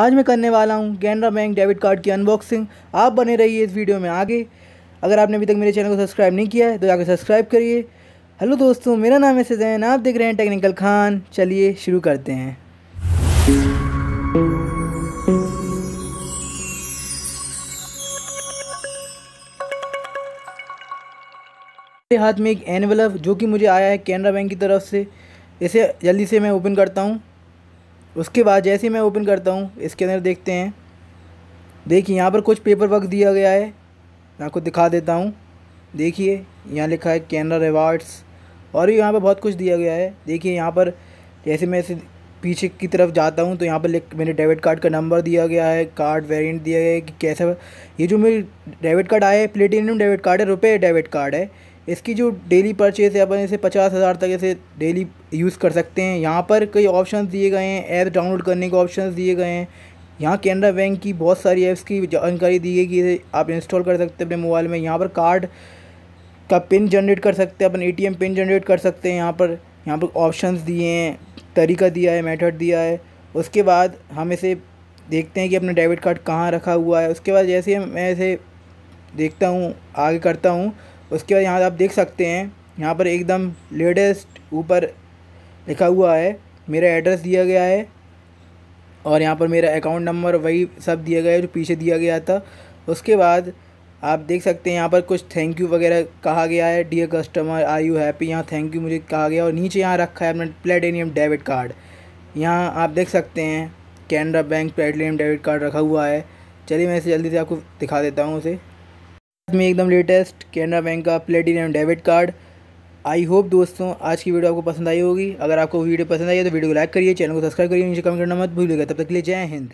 आज मैं करने वाला हूँ कैनरा बैंक डेबिट कार्ड की अनबॉक्सिंग आप बने रहिए इस वीडियो में आगे अगर आपने अभी तक मेरे चैनल को सब्सक्राइब नहीं किया है तो जाकर सब्सक्राइब करिए हेलो दोस्तों मेरा नाम है सजैन आप देख रहे हैं टेक्निकल खान चलिए शुरू करते हैं मेरे हाथ में एक एनवलव जो कि मुझे आया है कैनरा बैंक की तरफ से इसे जल्दी से मैं ओपन करता हूँ उसके बाद जैसे ही मैं ओपन करता हूँ इसके अंदर देखते हैं देखिए यहाँ पर कुछ पेपर वर्क दिया गया है मैं आपको दिखा देता हूँ देखिए यहाँ लिखा है कैनरा रिवार्ड्स और भी यहाँ पर बहुत कुछ दिया गया है देखिए यहाँ पर जैसे मैं इसे पीछे की तरफ जाता हूँ तो यहाँ पर लिख मेरे डेबिट कार्ड का नंबर दिया गया है कार्ड वेरिएंट दिया गया है कि कैसा ये जो मेरे डेबिट कार्ड आया है प्लेटिनियम डेबिट कार्ड है रुपये डेबिट कार्ड है इसकी जो डेली परचेज़ है अपन इसे पचास हज़ार तक इसे डेली यूज़ कर सकते हैं यहाँ पर कई ऑप्शन दिए गए हैं ऐप डाउनलोड करने के ऑप्शन दिए गए हैं यहाँ कैनरा बैंक की बहुत सारी ऐप्स की जानकारी दी गई कि इसे आप इंस्टॉल कर सकते हैं अपने मोबाइल में यहाँ पर कार्ड का पिन जनरेट कर सकते हैं अपन एटीएम पिन जनरेट कर सकते हैं यहाँ पर यहाँ पर ऑप्शंस दिए हैं तरीका दिया है मेथड दिया है उसके बाद हम इसे देखते हैं कि अपना डेबिट कार्ड कहाँ रखा हुआ है उसके बाद जैसे मैं इसे देखता हूँ आगे करता हूँ उसके बाद यहाँ आप देख सकते हैं यहाँ पर एकदम लेटेस्ट ऊपर लिखा हुआ है मेरा एड्रेस दिया गया है और यहाँ पर मेरा अकाउंट नंबर वही सब दिया गया है जो पीछे दिया गया था उसके बाद आप देख सकते हैं यहाँ पर कुछ थैंक यू वगैरह कहा गया है dear customer are you happy यहाँ थैंक यू मुझे कहा गया और नीचे यहाँ रखा है अपना प्लेटेनियम डेबिट कार्ड यहाँ आप देख सकते हैं Canara bank platinum debit card रखा हुआ है चलिए मैं इसे जल्दी से आपको दिखा देता हूँ उसे में एकदम लेटेस्ट कैनरा बैंक का platinum debit card I hope दोस्तों आज की वीडियो आपको पसंद आई होगी अगर आपको वीडियो पसंद आई है तो वीडियो को लाइक करिए चैनल को सब्सक्राइब करिए नीचे कमेंट करना मत भूलिएगा तब तक के लिए जय हिंद